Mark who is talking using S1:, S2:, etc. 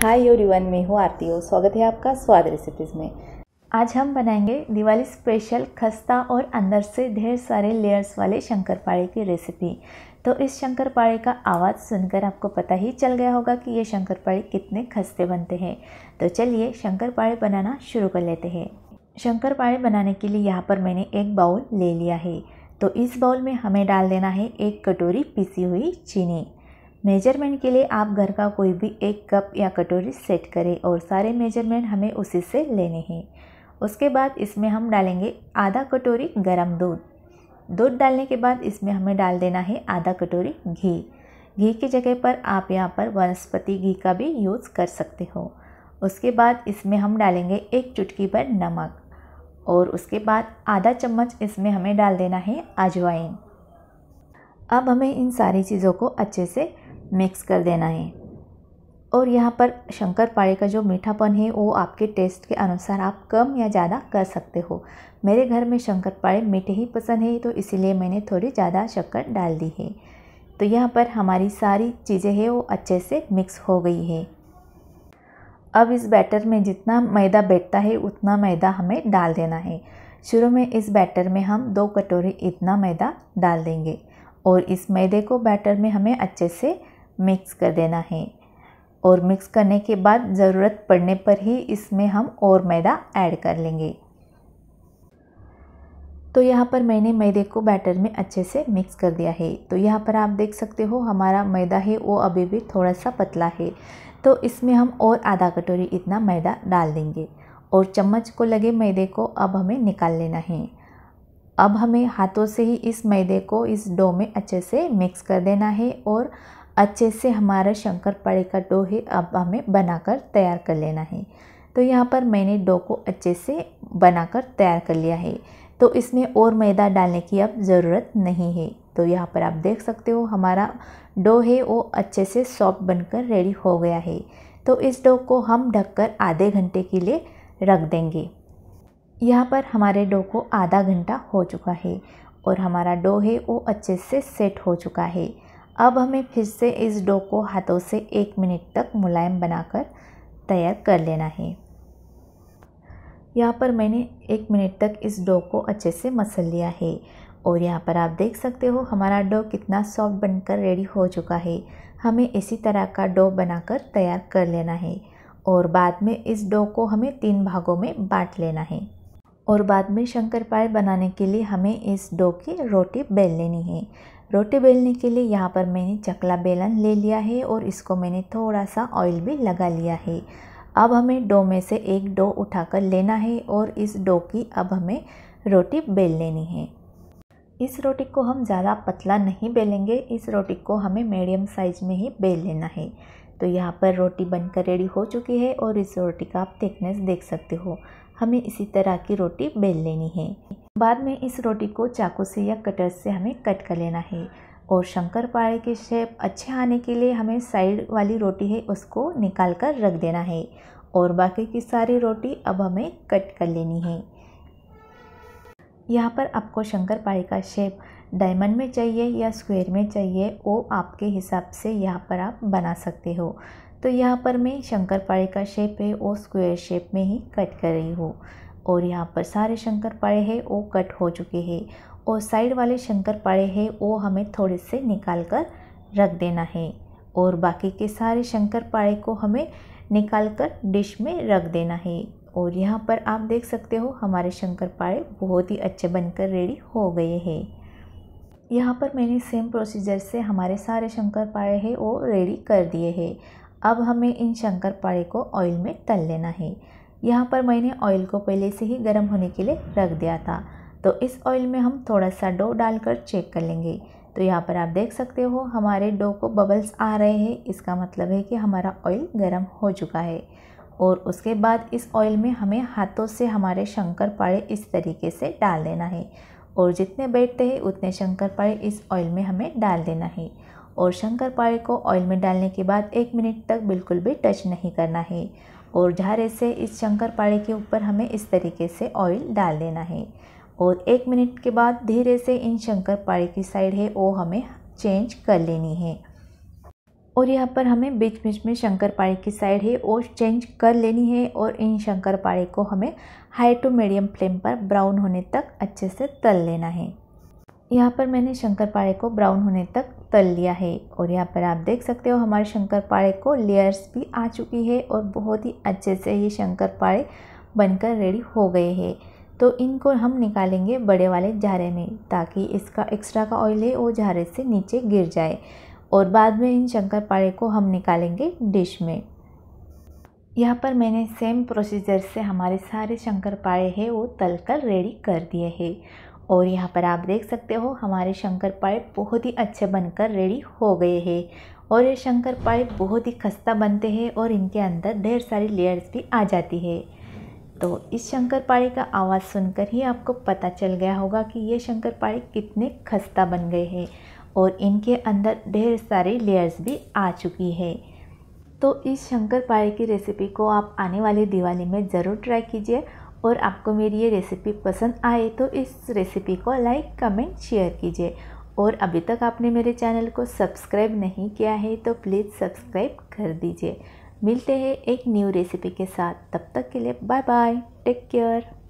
S1: hi everyone में हूँ आरती हो स्वागत है आपका स्वाद रेसिपीज़ में आज हम बनाएंगे दिवाली स्पेशल खस्ता और अंदर से ढेर सारे लेयर्स वाले शंकर पाड़े की रेसिपी तो इस शंकर पाड़े का आवाज़ सुनकर आपको पता ही चल गया होगा कि ये शंकर पाड़े कितने खस्ते बनते हैं तो चलिए शंकर पाड़े बनाना शुरू कर लेते हैं शंकर पाड़े बनाने के लिए यहाँ पर मैंने एक बाउल ले लिया है तो इस बाउल में हमें डाल देना है एक कटोरी पिसी हुई चीनी मेजरमेंट के लिए आप घर का कोई भी एक कप या कटोरी सेट करें और सारे मेजरमेंट हमें उसी से लेने हैं उसके बाद इसमें हम डालेंगे आधा कटोरी गरम दूध दूध डालने के बाद इसमें हमें डाल देना है आधा कटोरी घी घी की जगह पर आप यहाँ पर वनस्पति घी का भी यूज़ कर सकते हो उसके बाद इसमें हम डालेंगे एक चुटकी भर नमक और उसके बाद आधा चम्मच इसमें हमें डाल देना है अजवाइन अब हमें इन सारी चीज़ों को अच्छे से मिक्स कर देना है और यहाँ पर शंकर पाड़े का जो मीठापन है वो आपके टेस्ट के अनुसार आप कम या ज़्यादा कर सकते हो मेरे घर में शंकर पाड़े मीठे ही पसंद है तो इसीलिए मैंने थोड़ी ज़्यादा शक्कर डाल दी है तो यहाँ पर हमारी सारी चीज़ें हैं वो अच्छे से मिक्स हो गई है अब इस बैटर में जितना मैदा बैठता है उतना मैदा हमें डाल देना है शुरू में इस बैटर में हम दो कटोरी इतना मैदा डाल देंगे और इस मैदे को बैटर में हमें अच्छे से मिक्स कर देना है और मिक्स करने के बाद ज़रूरत पड़ने पर ही इसमें हम और मैदा ऐड कर लेंगे तो यहाँ पर मैंने मैदे को बैटर में अच्छे से मिक्स कर दिया है तो यहाँ पर आप देख सकते हो हमारा मैदा है वो अभी भी थोड़ा सा पतला है तो इसमें हम और आधा कटोरी इतना मैदा डाल देंगे और चम्मच को लगे मैदे को अब हमें निकाल लेना है अब हमें हाथों से ही इस मैदे को इस डो में अच्छे से मिक्स कर देना है और अच्छे से हमारा शंकर पड़े का डो है अब हमें बनाकर तैयार कर लेना है तो यहाँ पर मैंने डो को अच्छे से बनाकर तैयार कर लिया है तो इसमें और मैदा डालने की अब ज़रूरत नहीं है तो यहाँ पर आप देख सकते हो हमारा डो है वो अच्छे से सॉफ्ट बनकर रेडी हो गया है तो इस डो को हम ढककर आधे घंटे के लिए रख देंगे यहाँ पर हमारे डो को आधा घंटा हो चुका है और हमारा डो है वो अच्छे से सेट हो चुका है अब हमें फिर से इस डो को हाथों से एक मिनट तक मुलायम बनाकर तैयार कर लेना है यहाँ पर मैंने एक मिनट तक इस डो को अच्छे से मसल लिया है और यहाँ पर आप देख सकते हो हमारा डो कितना सॉफ्ट बनकर रेडी हो चुका है हमें इसी तरह का डो बनाकर तैयार कर लेना है और बाद में इस डो को हमें तीन भागों में बांट लेना है और बाद में शंकर पाए बनाने के लिए हमें इस डो की रोटी बेल लेनी है रोटी बेलने के लिए यहाँ पर मैंने चकला बेलन ले लिया है और इसको मैंने थोड़ा सा ऑयल भी लगा लिया है अब हमें डो में से एक डो उठाकर लेना है और इस डो की अब हमें रोटी बेल लेनी है इस रोटी को हम ज़्यादा पतला नहीं बेलेंगे इस रोटी को हमें मीडियम साइज में ही बेल लेना है तो यहाँ पर रोटी बनकर रेडी हो चुकी है और इस रोटी का आप थिकनेस देख सकते हो हमें इसी तरह की रोटी बेल लेनी है बाद में इस रोटी को चाकू से या कटर से हमें कट कर लेना है और शंकर पाड़े के शेप अच्छे आने के लिए हमें साइड वाली रोटी है उसको निकाल कर रख देना है और बाकी की सारी रोटी अब हमें कट कर लेनी है यहाँ पर आपको शंकर पाड़े का शेप डायमंड में चाहिए या स्क्वायर में चाहिए वो आपके हिसाब से यहाँ पर आप बना सकते हो तो यहाँ पर मैं शंकर पाड़े का शेप है वो स्क्वायर शेप में ही कट कर रही हूँ और यहाँ पर सारे शंकर पाड़े हैं वो कट हो चुके हैं और साइड वाले शंकर पाड़े हैं वो हमें थोड़े से निकाल कर रख देना है और बाकी के सारे शंकर पाड़े को हमें निकाल कर डिश में रख देना है और यहाँ पर आप देख सकते हो हमारे शंकर पाड़े बहुत ही अच्छे बनकर रेडी हो गए हैं यहाँ पर मैंने सेम प्रोसीजर से हमारे सारे शंकर पाड़े हैं वो रेडी कर दिए हैं अब हमें इन शंकर पाड़े को ऑयल में तल लेना है यहाँ पर मैंने ऑयल को पहले से ही गर्म होने के लिए रख दिया था तो इस ऑयल में हम थोड़ा सा डो डालकर चेक कर लेंगे तो यहाँ पर आप देख सकते हो हमारे डो को बबल्स आ रहे हैं इसका मतलब है कि हमारा ऑयल गर्म हो चुका है और उसके बाद इस ऑयल में हमें हाथों से हमारे शंकर पाड़े इस तरीके से डाल देना है और जितने बैठते हैं उतने शंकर पाड़े इस ऑयल में हमें डाल देना है और शंकर पारे को ऑयल में डालने के बाद एक मिनट तक बिल्कुल भी टच नहीं करना है और झारे से इस शंकर पारे के ऊपर हमें इस तरीके से ऑयल डाल देना है और एक मिनट के बाद धीरे से इन शंकर पारे की साइड है वो हमें चेंज कर लेनी है और यहाँ पर हमें बीच बीच में शंकर पाड़े की साइड है वो चेंज कर लेनी है और इन शंकर पाड़े को हमें हाई टू मीडियम फ्लेम पर ब्राउन होने तक अच्छे से तल लेना है यहाँ पर मैंने शंकर पाड़े को ब्राउन होने तक तल लिया है और यहाँ पर आप देख सकते हो हमारे शंकर पाड़े को लेयर्स भी आ चुकी है और बहुत ही अच्छे से ये शंकर पाड़े बनकर रेडी हो गए हैं तो इनको हम निकालेंगे बड़े वाले झारे में ताकि इसका एक्स्ट्रा का ऑयल है वो झारे से नीचे गिर जाए और बाद में इन शंकर पाड़े को हम निकालेंगे डिश में यहाँ पर मैंने सेम प्रोसीजर से हमारे सारे शंकर पाड़े हैं वो तल कर रेडी कर दिए हैं और यहाँ पर आप देख सकते हो हमारे शंकर पाए बहुत ही अच्छे बनकर रेडी हो गए हैं और ये शंकर पाए बहुत ही खस्ता बनते हैं और इनके अंदर ढेर सारी लेयर्स भी आ जाती है तो इस शंकर पाड़े का आवाज़ सुनकर ही आपको पता चल गया होगा कि ये शंकर पाड़े कितने खस्ता बन गए हैं और इनके अंदर ढेर सारे लेयर्स भी आ चुकी है तो इस शंकर पाड़े की रेसिपी को आप आने वाली दिवाली में ज़रूर ट्राई कीजिए और आपको मेरी ये रेसिपी पसंद आए तो इस रेसिपी को लाइक कमेंट शेयर कीजिए और अभी तक आपने मेरे चैनल को सब्सक्राइब नहीं किया है तो प्लीज़ सब्सक्राइब कर दीजिए मिलते हैं एक न्यू रेसिपी के साथ तब तक के लिए बाय बाय टेक केयर